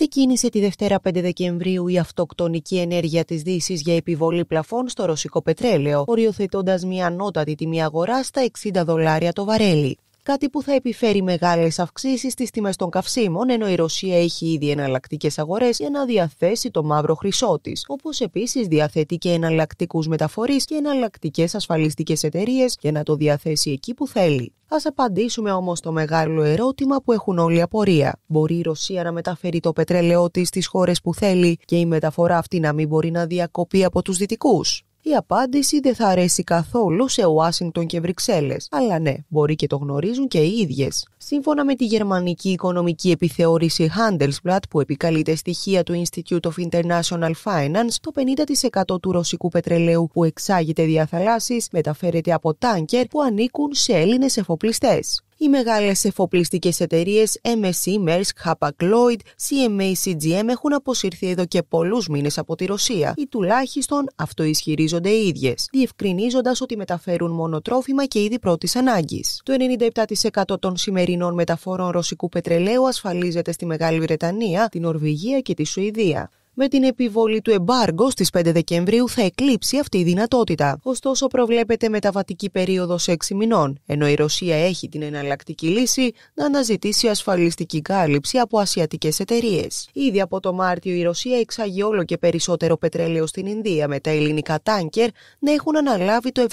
Ξεκίνησε τη Δευτέρα 5 Δεκεμβρίου η αυτοκτονική ενέργεια της Δύσης για επιβολή πλαφών στο ρωσικό πετρέλαιο, οριοθετώντας μια ανώτατη τιμή αγορά στα 60 δολάρια το βαρέλι κάτι που θα επιφέρει μεγάλες αυξήσεις στις τιμές των καυσίμων, ενώ η Ρωσία έχει ήδη εναλλακτικές αγορές για να διαθέσει το μαύρο χρυσό της. όπως επίσης διαθέτει και εναλλακτικούς μεταφορείς και εναλλακτικές ασφαλιστικές εταιρείες για να το διαθέσει εκεί που θέλει. Ας απαντήσουμε όμως το μεγάλο ερώτημα που έχουν όλοι απορία. Μπορεί η Ρωσία να μεταφέρει το πετρέλαιό της στις χώρες που θέλει και η μεταφορά αυτή να μην μπορεί να διακοπεί από τους δυτικούς η απάντηση δεν θα αρέσει καθόλου σε Ουάσιγκτον και Βρυξέλλες. Αλλά ναι, μπορεί και το γνωρίζουν και οι ίδιες. Σύμφωνα με τη γερμανική οικονομική επιθεώρηση Handelsblatt, που επικαλείται στοιχεία του Institute of International Finance, το 50% του ρωσικού πετρελαίου που εξάγεται δια μεταφέρεται από τάνκερ που ανήκουν σε Έλληνες εφοπλιστές. Οι μεγάλες εφοπλιστικές εταιρείες MSC, Maersk, Hapag-Lloyd, CMA, CGM έχουν αποσυρθεί εδώ και πολλούς μήνες από τη Ρωσία ή τουλάχιστον αυτό ισχυρίζονται οι ίδιες, διευκρινίζοντας ότι μεταφέρουν μόνο τρόφιμα και ήδη πρώτης ανάγκης. Το 97% των σημερινών μεταφορών ρωσικού πετρελαίου ασφαλίζεται στη Μεγάλη Βρετανία, την Ορβηγία και τη Σουηδία. Με την επιβολή του εμπάργκο στι 5 Δεκεμβρίου θα εκλείψει αυτή η δυνατότητα. Ωστόσο, προβλέπεται μεταβατική περίοδος 6 μηνών, ενώ η Ρωσία έχει την εναλλακτική λύση να αναζητήσει ασφαλιστική κάλυψη από ασιατικές εταιρείες. Ήδη από το Μάρτιο, η Ρωσία εξάγει όλο και περισσότερο πετρέλαιο στην Ινδία, με τα ελληνικά τάνκερ να έχουν αναλάβει το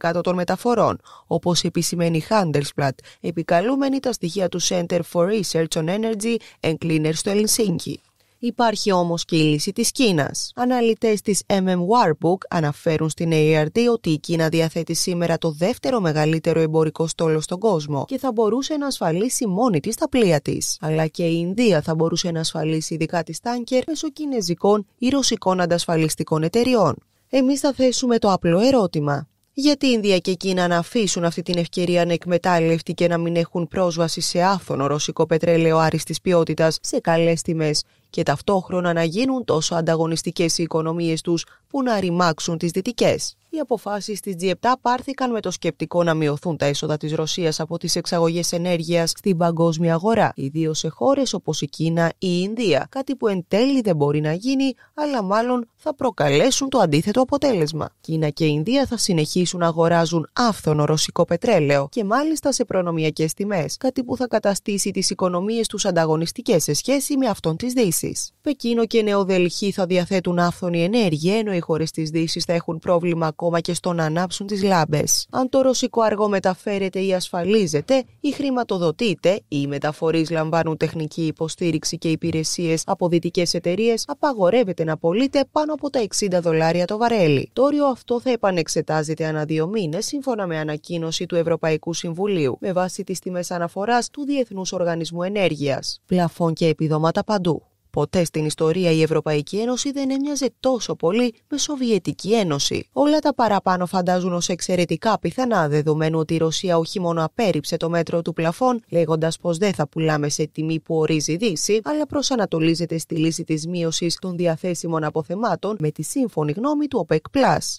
75% των μεταφορών, όπως επισημαίνει η Handelsblatt, επικαλούμενη τα στοιχεία του Center for Research on Energy and Cleaner στο Ελσίνκι. Υπάρχει όμως και η λύση της Κίνας. Αναλυτές της MM Warbook αναφέρουν στην ARD ότι η Κίνα διαθέτει σήμερα το δεύτερο μεγαλύτερο εμπορικό στόλο στον κόσμο και θα μπορούσε να ασφαλίσει μόνη της τα πλοία της. Αλλά και η Ινδία θα μπορούσε να ασφαλίσει ειδικά τη τάνκερ μέσω κινέζικων ή ρωσικών αντασφαλιστικών εταιριών. Εμείς θα θέσουμε το απλό ερώτημα γιατί η Ινδία και η Κίνα να αφήσουν αυτή την ευκαιρία να εκμετάλλευτη και να μην έχουν πρόσβαση σε άφωνο ρωσικό πετρέλαιο άριστης ποιότητας σε καλές τιμές και ταυτόχρονα να γίνουν τόσο ανταγωνιστικές οι οικονομίες τους που να ρημάξουν τις δυτικές οι αποφάσεις της G7 πάρθηκαν με το σκεπτικό να μειωθούν τα έσοδα της Ρωσίας από τις εξαγωγές ενέργειας στην παγκόσμια αγορά, ιδίως σε χώρες όπως η Κίνα ή η Ινδία. Κάτι που εν τέλει δεν μπορεί να γίνει, αλλά μάλλον θα προκαλέσουν το αντίθετο αποτέλεσμα. Κίνα και η Ινδία θα συνεχίσουν να αγοράζουν άφθονο ρωσικό πετρέλαιο και μάλιστα σε προνομιακές τιμές, κάτι που θα καταστήσει τις οικονομίες τους ανταγωνιστικές σε σχέση με αυτόν της Δύσης. Πεκίνο και Νεοδελχή θα διαθέτουν άφθονη ενέργεια, ενώ οι χώρες της Δύσης θα έχουν πρόβλημα ακόμα ακόμα και στο να ανάψουν τις λάμπες. Αν το ρωσικό αργό μεταφέρεται ή ασφαλίζεται ή χρηματοδοτείται, οι μεταφορείς λαμβάνουν τεχνική υποστήριξη και υπηρεσίες από δυτικές εταιρείες, απαγορεύεται να πωλείται πάνω από τα 60 δολάρια το βαρέλι. Το όριο αυτό θα επανεξετάζεται ανά δύο μήνες, σύμφωνα με ανακοίνωση του Ευρωπαϊκού Συμβουλίου, με βάση τις τιμές αναφοράς του Διεθνούς Οργανισμού Ενέργειας. Πλαφών και επιδόματα παντού. Ποτέ στην ιστορία η Ευρωπαϊκή Ένωση δεν έμοιαζε τόσο πολύ με Σοβιετική Ένωση. Όλα τα παραπάνω φαντάζουν ως εξαιρετικά πιθανά, δεδομένου ότι η Ρωσία όχι μόνο απέρριψε το μέτρο του πλαφών, λέγοντας πως δεν θα πουλάμε σε τιμή που ορίζει η Δύση, αλλά προσανατολίζεται στη λύση της μείωσης των διαθέσιμων αποθεμάτων με τη σύμφωνη γνώμη του ΟΠΕΚ.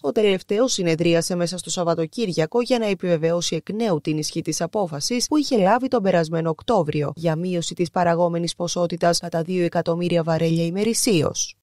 Ο τελευταίος συνεδρίασε μέσα στο Σαββατοκύριακο για να επιβεβαιώσει εκ νέου την ισχύ της απόφασης που είχε λάβει τον περασμένο Οκτώβριο για μείωση της παραγόμενης ποσότητας κατά 2 εκατομμύρια εκατομμύρια βαρέλια